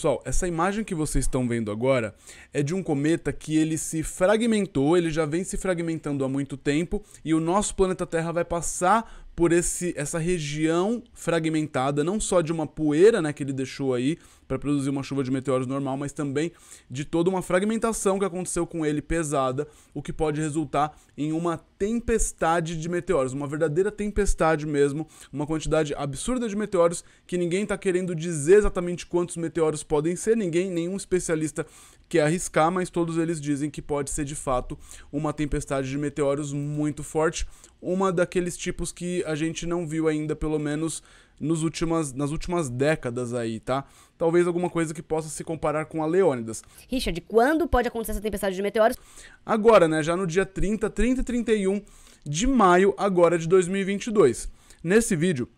Pessoal, essa imagem que vocês estão vendo agora é de um cometa que ele se fragmentou, ele já vem se fragmentando há muito tempo e o nosso planeta Terra vai passar por esse, essa região fragmentada, não só de uma poeira né, que ele deixou aí para produzir uma chuva de meteoros normal, mas também de toda uma fragmentação que aconteceu com ele pesada, o que pode resultar em uma tempestade de meteoros, uma verdadeira tempestade mesmo, uma quantidade absurda de meteoros que ninguém está querendo dizer exatamente quantos meteoros podem ser, ninguém, nenhum especialista que é arriscar, mas todos eles dizem que pode ser de fato uma tempestade de meteoros muito forte, uma daqueles tipos que a gente não viu ainda, pelo menos nos últimas, nas últimas décadas aí, tá? Talvez alguma coisa que possa se comparar com a Leônidas. Richard, quando pode acontecer essa tempestade de meteoros? Agora, né? Já no dia 30, 30 e 31 de maio agora de 2022. Nesse vídeo,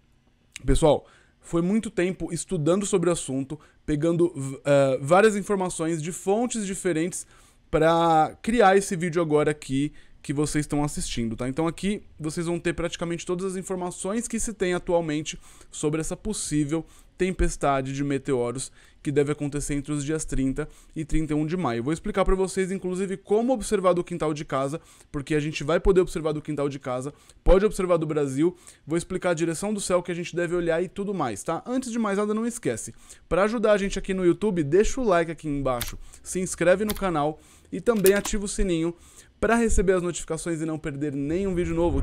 pessoal, foi muito tempo estudando sobre o assunto, pegando uh, várias informações de fontes diferentes para criar esse vídeo agora aqui que vocês estão assistindo, tá? Então aqui vocês vão ter praticamente todas as informações que se tem atualmente sobre essa possível tempestade de meteoros que deve acontecer entre os dias 30 e 31 de maio. Vou explicar para vocês, inclusive, como observar do quintal de casa, porque a gente vai poder observar do quintal de casa, pode observar do Brasil, vou explicar a direção do céu que a gente deve olhar e tudo mais, tá? Antes de mais nada, não esquece, para ajudar a gente aqui no YouTube, deixa o like aqui embaixo, se inscreve no canal e também ativa o sininho para receber as notificações e não perder nenhum vídeo novo.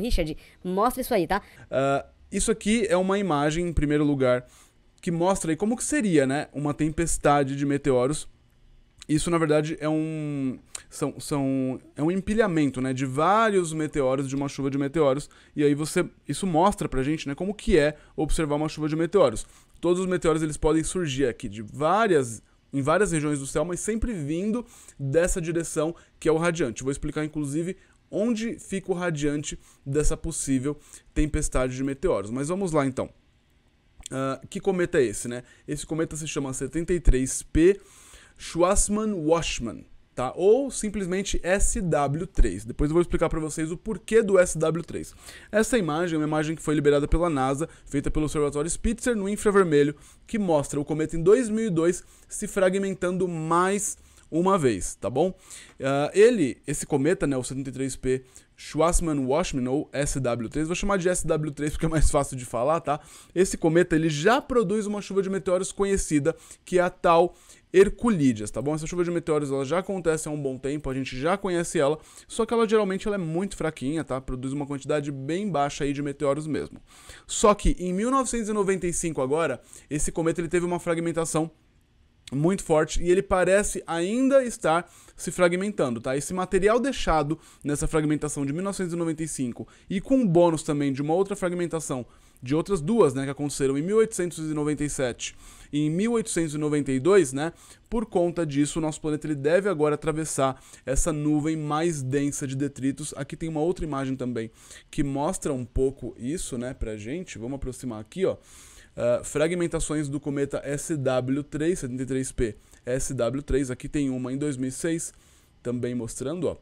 Richard, mostra isso aí, tá? Uh, isso aqui é uma imagem, em primeiro lugar, que mostra aí como que seria, né, uma tempestade de meteoros. Isso, na verdade, é um são, são é um empilhamento, né, de vários meteoros de uma chuva de meteoros, e aí você isso mostra pra gente, né, como que é observar uma chuva de meteoros. Todos os meteoros eles podem surgir aqui de várias em várias regiões do céu, mas sempre vindo dessa direção que é o radiante. Vou explicar inclusive onde fica o radiante dessa possível tempestade de meteoros. Mas vamos lá então. Uh, que cometa é esse, né? Esse cometa se chama 73P Schwassmann-Washmann, tá? Ou simplesmente SW3. Depois eu vou explicar para vocês o porquê do SW3. Essa imagem é uma imagem que foi liberada pela NASA, feita pelo Observatório Spitzer no infravermelho, que mostra o cometa em 2002 se fragmentando mais uma vez, tá bom? Uh, ele, esse cometa, né, o 73P Schwassmann-Washman, ou SW3, vou chamar de SW3 porque é mais fácil de falar, tá? Esse cometa, ele já produz uma chuva de meteoros conhecida, que é a tal Herculídeas, tá bom? Essa chuva de meteoros, ela já acontece há um bom tempo, a gente já conhece ela, só que ela geralmente ela é muito fraquinha, tá? Produz uma quantidade bem baixa aí de meteoros mesmo. Só que em 1995 agora, esse cometa ele teve uma fragmentação muito forte e ele parece ainda estar se fragmentando, tá? Esse material deixado nessa fragmentação de 1995 e com um bônus também de uma outra fragmentação de outras duas, né, que aconteceram em 1897 e em 1892, né? Por conta disso, o nosso planeta ele deve agora atravessar essa nuvem mais densa de detritos. Aqui tem uma outra imagem também que mostra um pouco isso, né, pra gente. Vamos aproximar aqui, ó. Ah, fragmentações do cometa SW3, 73P SW3. Aqui tem uma em 2006, também mostrando, ó.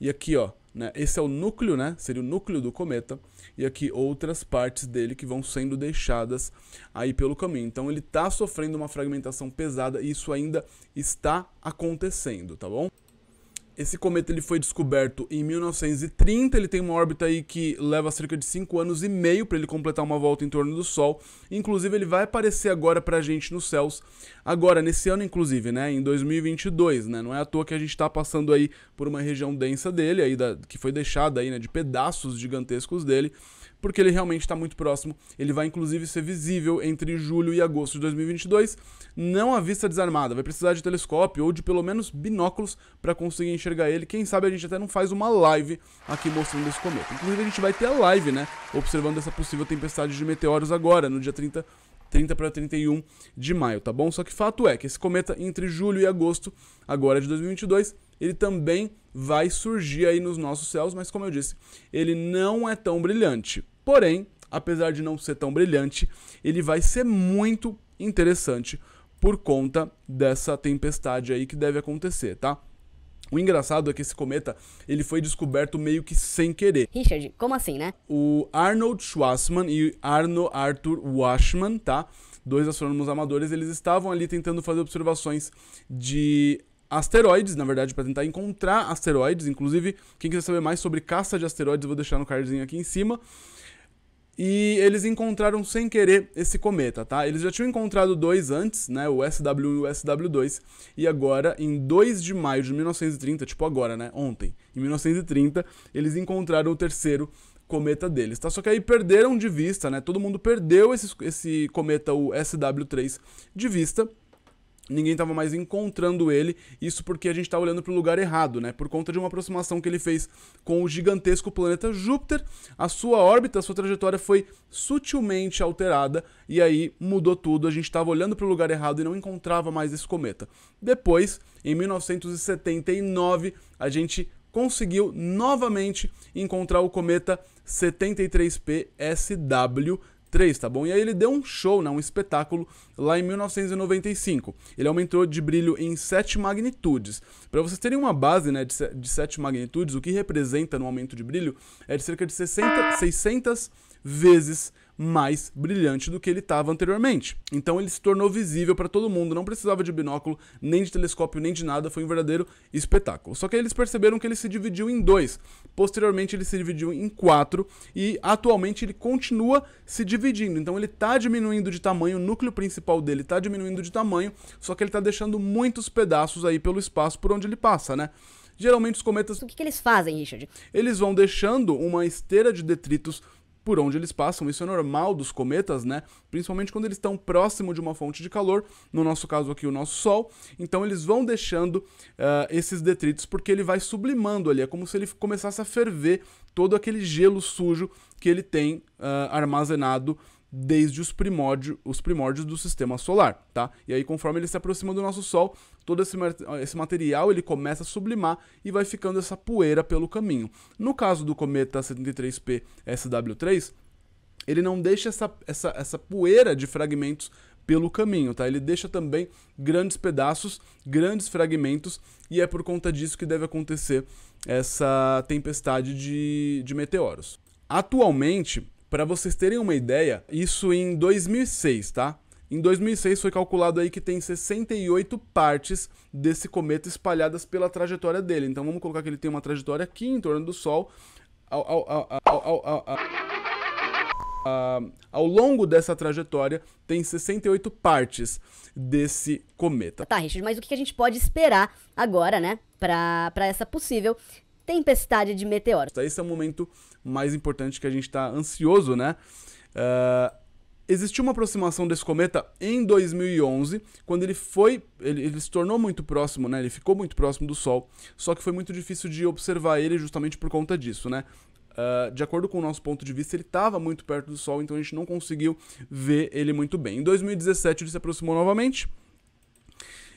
E aqui, ó, né, esse é o núcleo, né, seria o núcleo do cometa, e aqui outras partes dele que vão sendo deixadas aí pelo caminho. Então ele está sofrendo uma fragmentação pesada e isso ainda está acontecendo, tá bom? Esse cometa ele foi descoberto em 1930, ele tem uma órbita aí que leva cerca de 5 anos e meio para ele completar uma volta em torno do Sol. Inclusive ele vai aparecer agora para a gente nos céus, agora nesse ano inclusive, né, em 2022, né? Não é à toa que a gente está passando aí por uma região densa dele aí da, que foi deixada aí, né, de pedaços gigantescos dele porque ele realmente está muito próximo. Ele vai inclusive ser visível entre julho e agosto de 2022, não à vista desarmada. Vai precisar de telescópio ou de pelo menos binóculos para conseguir enxergar ele. Quem sabe a gente até não faz uma live aqui mostrando esse cometa. Inclusive a gente vai ter a live, né, observando essa possível tempestade de meteoros agora, no dia 30 30 para 31 de maio, tá bom? Só que fato é que esse cometa entre julho e agosto agora de 2022, ele também vai surgir aí nos nossos céus, mas como eu disse, ele não é tão brilhante. Porém, apesar de não ser tão brilhante, ele vai ser muito interessante por conta dessa tempestade aí que deve acontecer, tá? O engraçado é que esse cometa, ele foi descoberto meio que sem querer. Richard, como assim, né? O Arnold Schwarzman e Arno Arthur Washman, tá? Dois astrônomos amadores, eles estavam ali tentando fazer observações de asteroides, na verdade, para tentar encontrar asteroides. Inclusive, quem quiser saber mais sobre caça de asteroides, eu vou deixar no cardzinho aqui em cima. E eles encontraram sem querer esse cometa, tá? Eles já tinham encontrado dois antes, né? O SW1 e o SW2. E agora, em 2 de maio de 1930, tipo agora, né? Ontem, em 1930, eles encontraram o terceiro cometa deles, tá? Só que aí perderam de vista, né? Todo mundo perdeu esse, esse cometa, o SW3, de vista ninguém estava mais encontrando ele, isso porque a gente está olhando para o lugar errado, né? Por conta de uma aproximação que ele fez com o gigantesco planeta Júpiter, a sua órbita, a sua trajetória foi sutilmente alterada e aí mudou tudo, a gente estava olhando para o lugar errado e não encontrava mais esse cometa. Depois, em 1979, a gente conseguiu novamente encontrar o cometa 73P SW 3, tá bom? E aí ele deu um show, né, um espetáculo lá em 1995. Ele aumentou de brilho em 7 magnitudes. Para vocês terem uma base, né, de 7 magnitudes, o que representa no aumento de brilho é de cerca de 60, 600 vezes mais brilhante do que ele estava anteriormente. Então ele se tornou visível para todo mundo, não precisava de binóculo, nem de telescópio, nem de nada, foi um verdadeiro espetáculo. Só que eles perceberam que ele se dividiu em dois, posteriormente ele se dividiu em quatro e atualmente ele continua se dividindo. Então ele está diminuindo de tamanho, o núcleo principal dele está diminuindo de tamanho, só que ele está deixando muitos pedaços aí pelo espaço por onde ele passa, né? Geralmente os cometas. O que, que, eles fazem, Richard? Eles vão deixando uma esteira de detritos por onde eles passam. Isso é normal dos cometas, né? Principalmente quando eles estão próximo de uma fonte de calor, no nosso caso aqui o nosso Sol. Então eles vão deixando uh, esses detritos porque ele vai sublimando ali. É como se ele começasse a ferver todo aquele gelo sujo que ele tem uh, armazenado desde os primórdios, os primórdios do sistema solar, tá? E aí conforme ele se aproxima do nosso sol, todo esse, esse material ele começa a sublimar e vai ficando essa poeira pelo caminho. No caso do cometa 73P SW3, ele não deixa essa, essa, essa poeira de fragmentos pelo caminho, tá? Ele deixa também grandes pedaços, grandes fragmentos, e é por conta disso que deve acontecer essa tempestade de, de meteoros. Atualmente, para vocês terem uma ideia, isso em 2006, tá? Em 2006 foi calculado aí que tem 68 partes desse cometa espalhadas pela trajetória dele. Então vamos colocar que ele tem uma trajetória aqui em torno do Sol. Ao, ao, ao, ao longo dessa trajetória, tem 68 partes desse cometa. Tá, Richard, mas o que a gente pode esperar agora, né? Para essa possível tempestade de meteoros. Esse é o momento mais importante que a gente está ansioso, né? Uh, existiu uma aproximação desse cometa em 2011, quando ele foi, ele, ele, se tornou muito próximo, né? Ele ficou muito próximo do Sol, só que foi muito difícil de observar ele justamente por conta disso, né? Uh, de acordo com o nosso ponto de vista, ele estava muito perto do Sol, então a gente não conseguiu ver ele muito bem. Em 2017 ele se aproximou novamente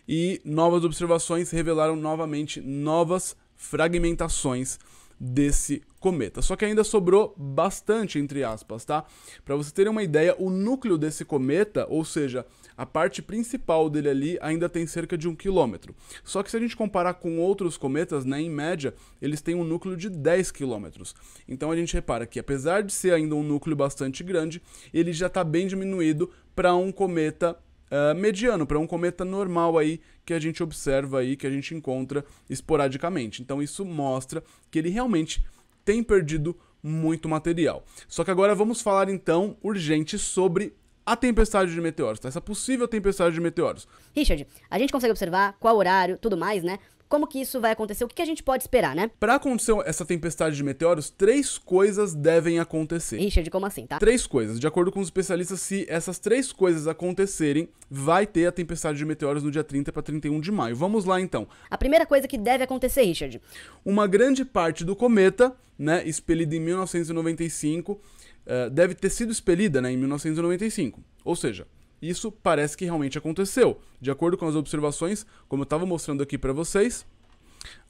e novas observações revelaram novamente novas fragmentações desse cometa. Só que ainda sobrou bastante, entre aspas, tá? Para você terem uma ideia, o núcleo desse cometa, ou seja, a parte principal dele ali, ainda tem cerca de um quilômetro. Só que se a gente comparar com outros cometas, né, em média, eles têm um núcleo de 10 quilômetros. Então a gente repara que, apesar de ser ainda um núcleo bastante grande, ele já está bem diminuído para um cometa uh, mediano, para um cometa normal aí que a gente observa aí, que a gente encontra esporadicamente. Então isso mostra que ele realmente tem perdido muito material. Só que agora vamos falar então urgente sobre a tempestade de meteoros, tá? essa possível tempestade de meteoros. Richard, a gente consegue observar qual horário, tudo mais, né? Como que isso vai acontecer? O que, que a gente pode esperar, né? Para acontecer essa tempestade de meteoros, três coisas devem acontecer. Richard, como assim, tá? Três coisas. De acordo com os especialistas, se essas três coisas acontecerem, vai ter a tempestade de meteoros no dia 30 para 31 de maio. Vamos lá então. A primeira coisa que deve acontecer, Richard. Uma grande parte do cometa, né, expelido em 1995, uh, eh, deve ter sido expelida né, em 1995. Ou seja, isso parece que realmente aconteceu. De acordo com as observações, como eu estava mostrando aqui para vocês,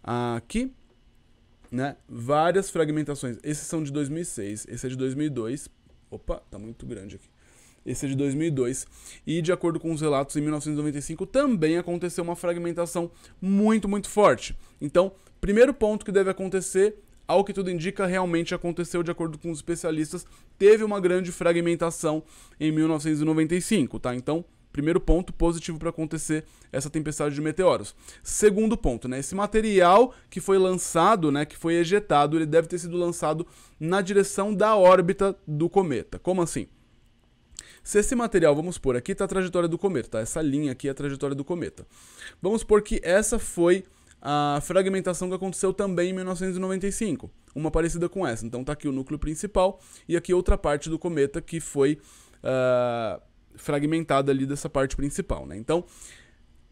aqui, né, várias fragmentações. Esses são de 2006, esse é de 2002. Opa, tá muito grande aqui. Esse é de 2002. E, de acordo com os relatos, em 1995 também aconteceu uma fragmentação muito, muito forte. Então, primeiro ponto que deve acontecer ao que tudo indica, realmente aconteceu, de acordo com os especialistas, teve uma grande fragmentação em 1995, tá? Então, Primeiro ponto positivo para acontecer essa tempestade de meteoros. Segundo ponto, né, esse material que foi lançado, né, que foi ejetado, ele deve ter sido lançado na direção da órbita do cometa. Como assim? Se esse material, vamos supor, aqui está a trajetória do cometa, tá? essa linha aqui é a trajetória do cometa. Vamos supor que essa foi a fragmentação que aconteceu também em 1995, uma parecida com essa. Então tá aqui o núcleo principal e aqui outra parte do cometa que foi uh, fragmentada ali dessa parte principal. Né? Então,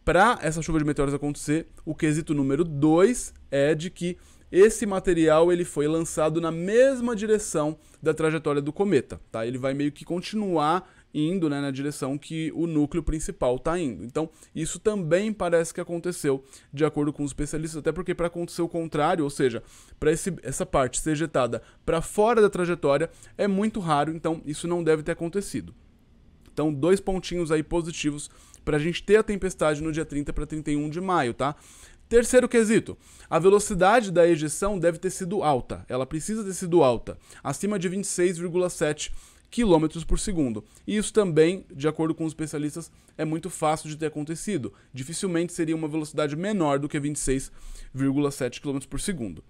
para essa chuva de meteoros acontecer, o quesito número 2 é de que esse material ele foi lançado na mesma direção da trajetória do cometa, tá? Ele vai meio que continuar indo né, na direção que o núcleo principal está indo. Então, isso também parece que aconteceu, de acordo com os especialistas, até porque para acontecer o contrário, ou seja, para essa parte ser ejetada para fora da trajetória, é muito raro, então isso não deve ter acontecido. Então, dois pontinhos aí positivos para a gente ter a tempestade no dia 30 para 31 de maio, tá? Terceiro quesito, a velocidade da ejeção deve ter sido alta. Ela precisa ter sido alta, acima de 26,7 km por segundo. E isso também, de acordo com os especialistas, é muito fácil de ter acontecido. Dificilmente seria uma velocidade menor do que 26,7 km por segundo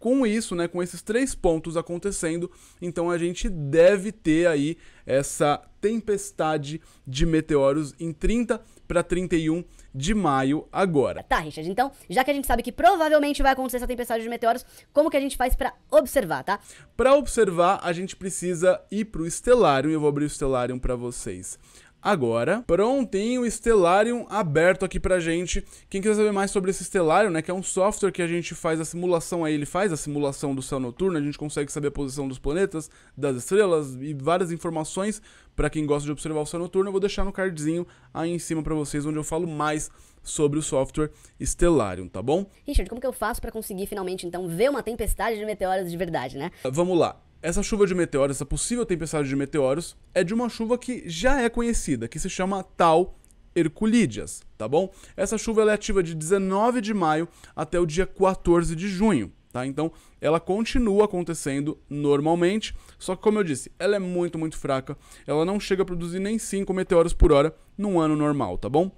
com isso, né, com esses três pontos acontecendo, então a gente deve ter aí essa tempestade de meteoros em 30 para 31 de maio agora. Tá, Richard, então, já que a gente sabe que provavelmente vai acontecer essa tempestade de meteoros, como que a gente faz para observar, tá? Para observar, a gente precisa ir pro Stellarium, eu vou abrir o Stellarium para vocês agora. Prontinho, Stellarium aberto aqui pra gente. Quem quiser saber mais sobre esse Stellarium, né, que é um software que a gente faz a simulação aí, ele faz a simulação do céu noturno, a gente consegue saber a posição dos planetas, das estrelas e várias informações para quem gosta de observar o céu noturno, eu vou deixar no cardzinho aí em cima para vocês onde eu falo mais sobre o software Stellarium, tá bom? Richard, como que eu faço para conseguir finalmente então ver uma tempestade de meteoros de verdade, né? Vamos lá. Essa chuva de meteoros, essa possível tempestade de meteoros, é de uma chuva que já é conhecida, que se chama Tau Herculídeas, tá bom? Essa chuva é ativa de 19 de maio até o dia 14 de junho, tá? Então, ela continua acontecendo normalmente, só que como eu disse, ela é muito, muito fraca. Ela não chega a produzir nem 5 meteoros por hora num ano normal, tá bom?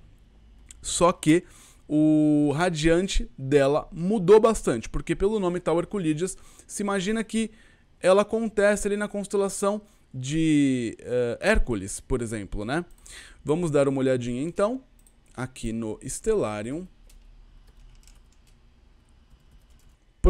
Só que o radiante dela mudou bastante, porque pelo nome Tau Herculídeas, se imagina que ela acontece ali na constelação de uh, Hércules, por exemplo, né? Vamos dar uma olhadinha então aqui no Stellarium.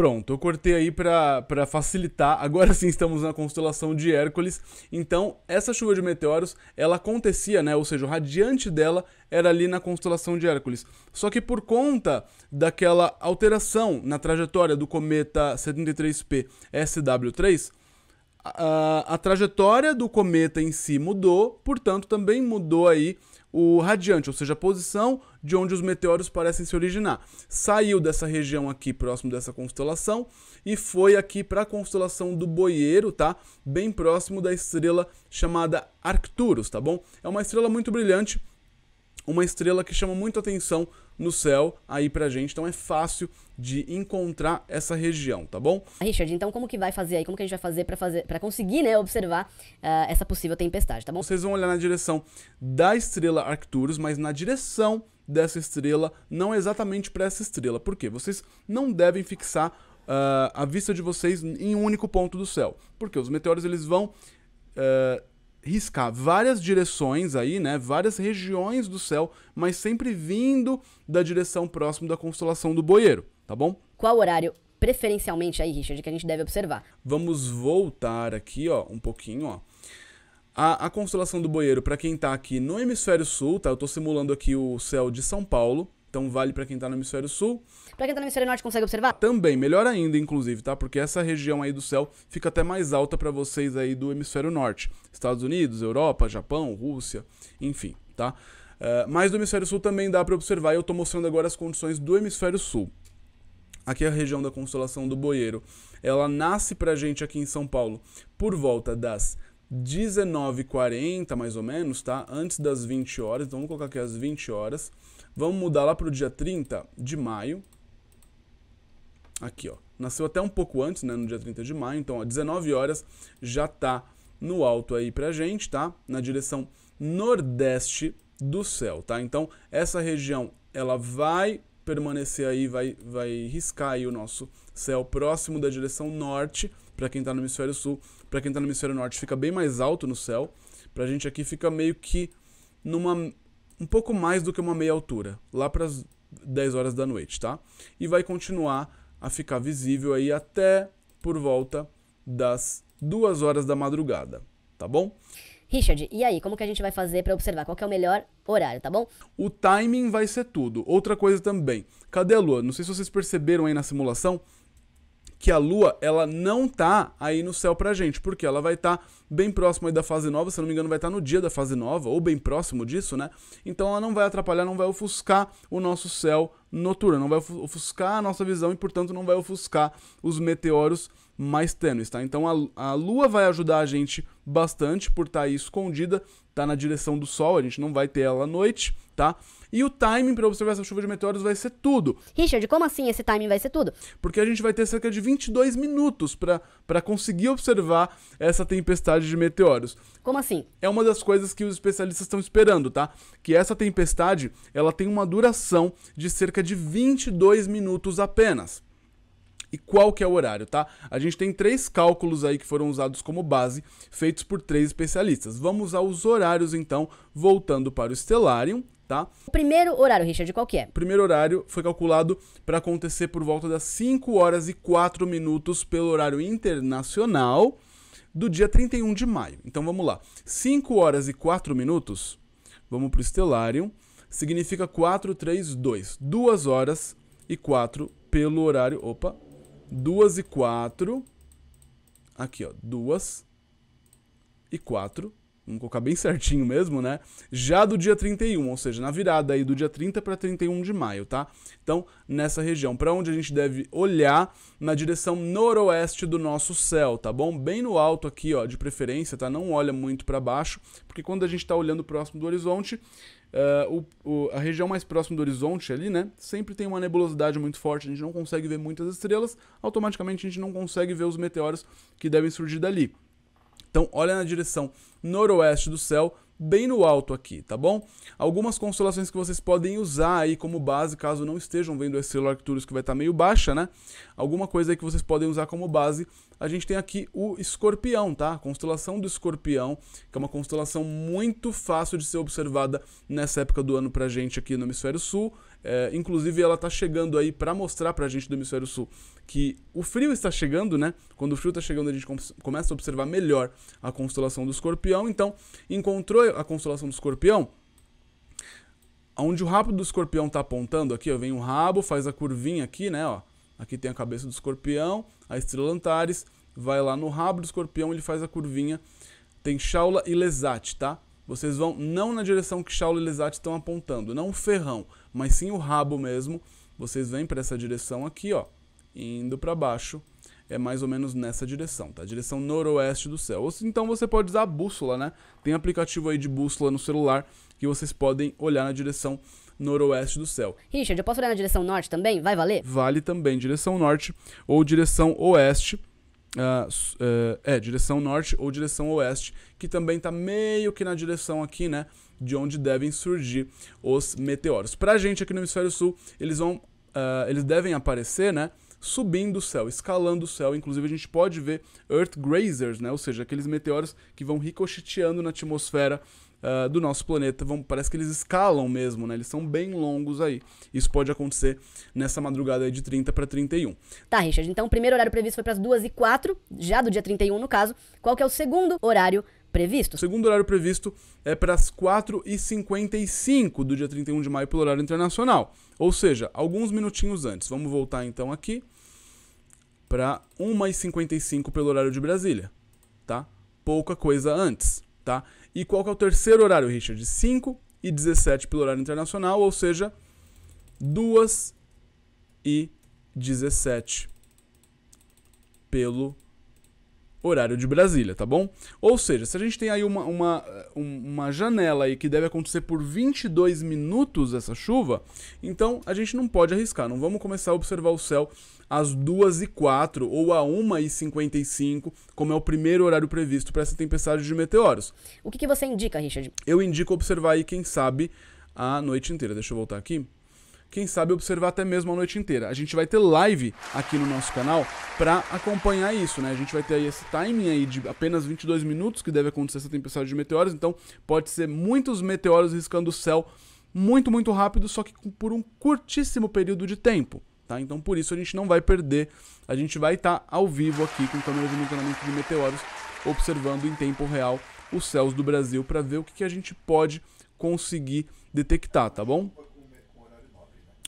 Pronto, eu cortei aí para facilitar. Agora sim estamos na constelação de Hércules. Então, essa chuva de meteoros, ela acontecia, né? Ou seja, o radiante dela era ali na constelação de Hércules. Só que por conta daquela alteração na trajetória do cometa 73P SW3, a, a, a trajetória do cometa em si mudou, portanto, também mudou aí o radiante, ou seja, a posição de onde os meteoros parecem se originar. Saiu dessa região aqui próximo dessa constelação e foi aqui para a constelação do Boieiro, tá? Bem próximo da estrela chamada Arcturus, tá bom? É uma estrela muito brilhante uma estrela que chama muita atenção no céu aí pra gente, então é fácil de encontrar essa região, tá bom? Richard, então como que vai fazer aí? Como que a gente vai fazer para fazer para conseguir, né, observar uh, essa possível tempestade, tá bom? Vocês vão olhar na direção da estrela Arcturus, mas na direção dessa estrela, não exatamente para essa estrela. Por quê? Vocês não devem fixar uh, a vista de vocês em um único ponto do céu, porque os meteoros eles vão uh, riscar várias direções aí, né? Várias regiões do céu, mas sempre vindo da direção próximo da constelação do Boeiro, tá bom? Qual horário preferencialmente aí, Richard, que a gente deve observar? Vamos voltar aqui, ó, um pouquinho, ó. A, a constelação do Boeiro, para quem tá aqui no hemisfério sul, tá? Eu tô simulando aqui o céu de São Paulo, então vale para quem tá no hemisfério sul. Para quem tá no hemisfério norte consegue observar? Também, melhor ainda inclusive, tá? Porque essa região aí do céu fica até mais alta para vocês aí do hemisfério norte. Estados Unidos, Europa, Japão, Rússia, enfim, tá? Uh, mas do hemisfério sul também dá para observar. Eu tô mostrando agora as condições do hemisfério sul. Aqui é a região da constelação do Boeiro. Ela nasce pra gente aqui em São Paulo por volta das 19h40, mais ou menos, tá? Antes das 20 horas. Então vamos colocar aqui as 20 horas. Vamos mudar lá para o dia 30 de maio. Aqui, ó. Nasceu até um pouco antes, né? No dia 30 de maio. Então, ó, 19 horas já tá no alto aí pra gente, tá? Na direção nordeste do céu, tá? Então, essa região, ela vai permanecer aí, vai, vai riscar aí o nosso céu próximo da direção norte, para quem está no hemisfério sul. Para quem está no hemisfério norte, fica bem mais alto no céu. Pra gente aqui fica meio que numa um pouco mais do que uma meia altura, lá para as 10 horas da noite, tá? E vai continuar a ficar visível aí até por volta das 2 horas da madrugada, tá bom? Richard, e aí, como que a gente vai fazer para observar qual é o melhor horário, tá bom? O timing vai ser tudo. Outra coisa também. Cadê a lua? Não sei se vocês perceberam aí na simulação, que a Lua ela não tá aí no céu pra gente, porque ela vai estar tá bem próximo da fase nova, se não me engano, vai estar tá no dia da fase nova, ou bem próximo disso, né? Então ela não vai atrapalhar, não vai ofuscar o nosso céu noturno, não vai ofuscar a nossa visão e, portanto, não vai ofuscar os meteoros mais tênues, tá? Então a, a Lua vai ajudar a gente bastante por estar tá aí escondida, tá na direção do sol, a gente não vai ter ela à noite, tá? E o timing para observar essa chuva de meteoros vai ser tudo. Richard, como assim esse timing vai ser tudo? Porque a gente vai ter cerca de 22 minutos para conseguir observar essa tempestade de meteoros. Como assim? É uma das coisas que os especialistas estão esperando, tá? Que essa tempestade, ela tem uma duração de cerca de 22 minutos apenas e qual que é o horário, tá? A gente tem três cálculos aí que foram usados como base, feitos por três especialistas. Vamos aos horários então, voltando para o Stellarium, Tá? O primeiro horário, Richard, qual que é? O primeiro horário foi calculado para acontecer por volta das 5 horas e 4 minutos pelo horário internacional do dia 31 de maio. Então vamos lá. 5 horas e 4 minutos, vamos para o Stellarium, significa 4, 3, 2. 2 horas e 4 pelo horário. Opa, 2 e 4. Aqui, ó. 2 e 4. Vamos colocar bem certinho mesmo, né? Já do dia 31, ou seja, na virada aí do dia 30 para 31 de maio, tá? Então, nessa região, para onde a gente deve olhar na direção noroeste do nosso céu, tá bom? Bem no alto aqui, ó, de preferência, tá? Não olha muito para baixo, porque quando a gente está olhando próximo do horizonte, Uh, o, o, a região mais próxima do horizonte ali, né? Sempre tem uma nebulosidade muito forte, a gente não consegue ver muitas estrelas, automaticamente a gente não consegue ver os meteoros que devem surgir dali. Então, olha na direção noroeste do céu, bem no alto aqui, tá bom? Algumas constelações que vocês podem usar aí como base, caso não estejam vendo esse Estrela Arcturus que vai estar tá meio baixa, né? Alguma coisa aí que vocês podem usar como base. A gente tem aqui o Escorpião, tá? A constelação do Escorpião, que é uma constelação muito fácil de ser observada nessa época do ano pra gente aqui no hemisfério sul. É, inclusive, ela está chegando aí para mostrar para a gente do Hemisfério Sul que o frio está chegando, né? Quando o frio está chegando, a gente com começa a observar melhor a constelação do Escorpião. Então, encontrou a constelação do Escorpião. Onde o rabo do escorpião está apontando aqui, ó, vem o rabo, faz a curvinha aqui, né, ó. Aqui tem a cabeça do escorpião, a estrela Antares, vai lá no rabo do escorpião, ele faz a curvinha. Tem Shaula e Lesat, tá? Vocês vão não na direção que Shaula e Lesat estão apontando, não o ferrão mas sim o rabo mesmo. Vocês vêm para essa direção aqui, ó, indo para baixo. É mais ou menos nessa direção, tá? Direção noroeste do céu. Ou então você pode usar a bússola, né? Tem aplicativo aí de bússola no celular que vocês podem olhar na direção noroeste do céu. Richard, eu posso olhar na direção norte também? Vai valer? Vale também, direção norte ou direção oeste Uh, é, direção norte ou direção oeste, que também está meio que na direção aqui, né? De onde devem surgir os meteoros. Para a gente aqui no hemisfério sul, eles vão. Uh, eles devem aparecer, né? Subindo o céu, escalando o céu. Inclusive, a gente pode ver Earth Grazers, né? Ou seja, aqueles meteoros que vão ricocheteando na atmosfera uh, do nosso planeta. Vão, parece que eles escalam mesmo, né? Eles são bem longos aí. Isso pode acontecer nessa madrugada de 30 para 31. Tá, Richard. Então, o primeiro horário previsto foi para as 2 e 4, já do dia 31 no caso. Qual que é o segundo horário previsto? O segundo horário previsto é para as 4h55 do dia 31 de maio pelo horário internacional. Ou seja, alguns minutinhos antes. Vamos voltar então aqui para 1h55 pelo horário de Brasília, tá? Pouca coisa antes, tá? E qual que é o terceiro horário, Richard? 5 e 17 pelo horário internacional, ou seja, 2 e 17 pelo horário horário de Brasília, tá bom? Ou seja, se a gente tem aí uma, uma, uma janela aí que deve acontecer por 22 minutos essa chuva, então a gente não pode arriscar, não vamos começar a observar o céu às 2 e 04 ou a 1 e 55, como é o primeiro horário previsto para essa tempestade de meteoros. O que, que você indica, Richard? Eu indico observar aí, quem sabe, a noite inteira. Deixa eu voltar aqui quem sabe observar até mesmo a noite inteira. A gente vai ter live aqui no nosso canal para acompanhar isso, né? A gente vai ter aí esse timing aí de apenas 22 minutos que deve acontecer essa tempestade de meteoros, então pode ser muitos meteoros riscando o céu muito, muito rápido, só que por um curtíssimo período de tempo. Tá? Então por isso a gente não vai perder, a gente vai estar tá ao vivo aqui com câmeras de monitoramento de meteoros, observando em tempo real os céus do Brasil para ver o que, que a gente pode conseguir detectar, tá bom?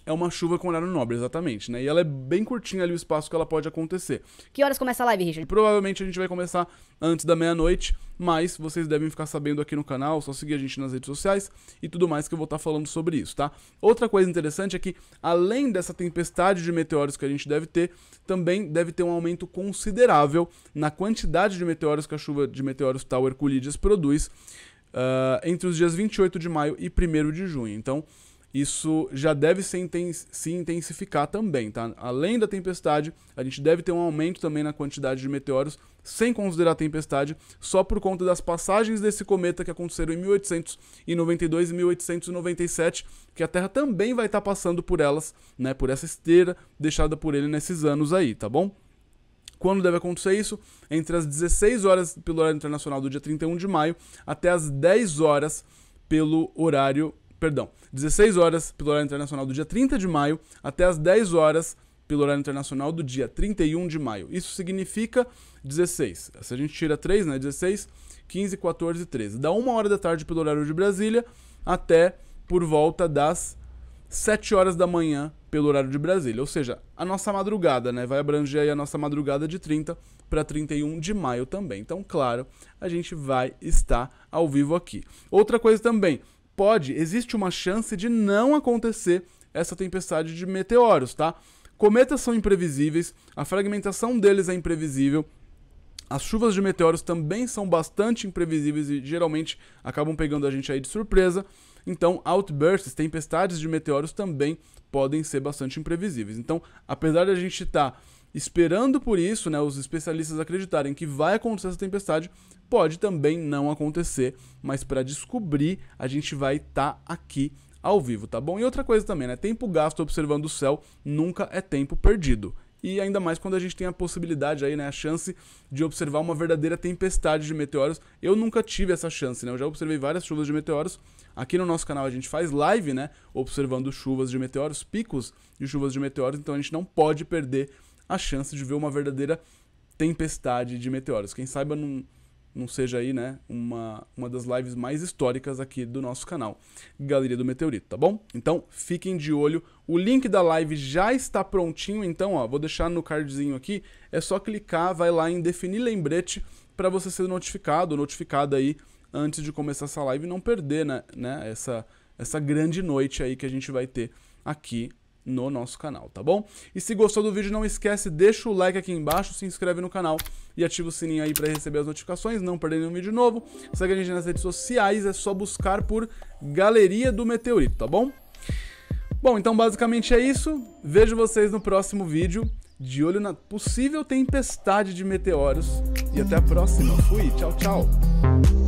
É uma chuva com horário nobre, exatamente, né? E ela é bem curtinha ali o espaço que ela pode acontecer. Que horas começa a live, Richard? Provavelmente a gente vai começar antes da meia-noite, mas vocês devem ficar sabendo aqui no canal, só seguir a gente nas redes sociais e tudo mais que eu vou estar tá falando sobre isso, tá? Outra coisa interessante é que, além dessa tempestade de meteoros que a gente deve ter, também deve ter um aumento considerável na quantidade de meteoros que a chuva de meteoros tal Herculídeas produz uh, entre os dias 28 de maio e 1 de junho. Então, isso já deve se, intens se intensificar também, tá? Além da tempestade, a gente deve ter um aumento também na quantidade de meteoros, sem considerar a tempestade, só por conta das passagens desse cometa que aconteceram em 1892 e 1897, que a Terra também vai estar tá passando por elas, né? Por essa esteira deixada por ele nesses anos aí, tá bom? Quando deve acontecer isso? Entre as 16 horas pelo horário internacional do dia 31 de maio até as 10 horas pelo horário perdão, 16 horas pelo horário internacional do dia 30 de maio até as 10 horas pelo horário internacional do dia 31 de maio. Isso significa 16. Se a gente tira 3, né? 16, 15, 14, 13. Dá uma hora da tarde pelo horário de Brasília até por volta das 7 horas da manhã pelo horário de Brasília. Ou seja, a nossa madrugada, né? Vai abranger aí a nossa madrugada de 30 para 31 de maio também. Então, claro, a gente vai estar ao vivo aqui. Outra coisa também, pode, existe uma chance de não acontecer essa tempestade de meteoros, tá? Cometas são imprevisíveis, a fragmentação deles é imprevisível, as chuvas de meteoros também são bastante imprevisíveis e geralmente acabam pegando a gente aí de surpresa. Então, outbursts, tempestades de meteoros também podem ser bastante imprevisíveis. Então, apesar de a gente estar tá esperando por isso, né, os especialistas acreditarem que vai acontecer essa tempestade, pode também não acontecer, mas para descobrir a gente vai estar tá aqui ao vivo, tá bom? E outra coisa também, né? Tempo gasto observando o céu nunca é tempo perdido. E ainda mais quando a gente tem a possibilidade aí, né, a chance de observar uma verdadeira tempestade de meteoros. Eu nunca tive essa chance, né? Eu já observei várias chuvas de meteoros. Aqui no nosso canal a gente faz live, né, observando chuvas de meteoros, picos de chuvas de meteoros, então a gente não pode perder a chance de ver uma verdadeira tempestade de meteoros. Quem saiba num, não seja aí, né, uma, uma das lives mais históricas aqui do nosso canal, Galeria do Meteorito, tá bom? Então, fiquem de olho. O link da live já está prontinho, então, ó, vou deixar no cardzinho aqui. É só clicar, vai lá em definir lembrete para você ser notificado, notificado aí antes de começar essa live e não perder, né, né essa, essa grande noite aí que a gente vai ter aqui no nosso canal, tá bom? E se gostou do vídeo, não esquece, deixa o like aqui embaixo, se inscreve no canal e ativa o sininho aí para receber as notificações, não perder nenhum vídeo novo. Segue a gente nas redes sociais, é só buscar por Galeria do Meteorito, tá bom? Bom, então basicamente é isso. Vejo vocês no próximo vídeo. De olho na possível tempestade de meteoros. E até a próxima. Fui, tchau, tchau.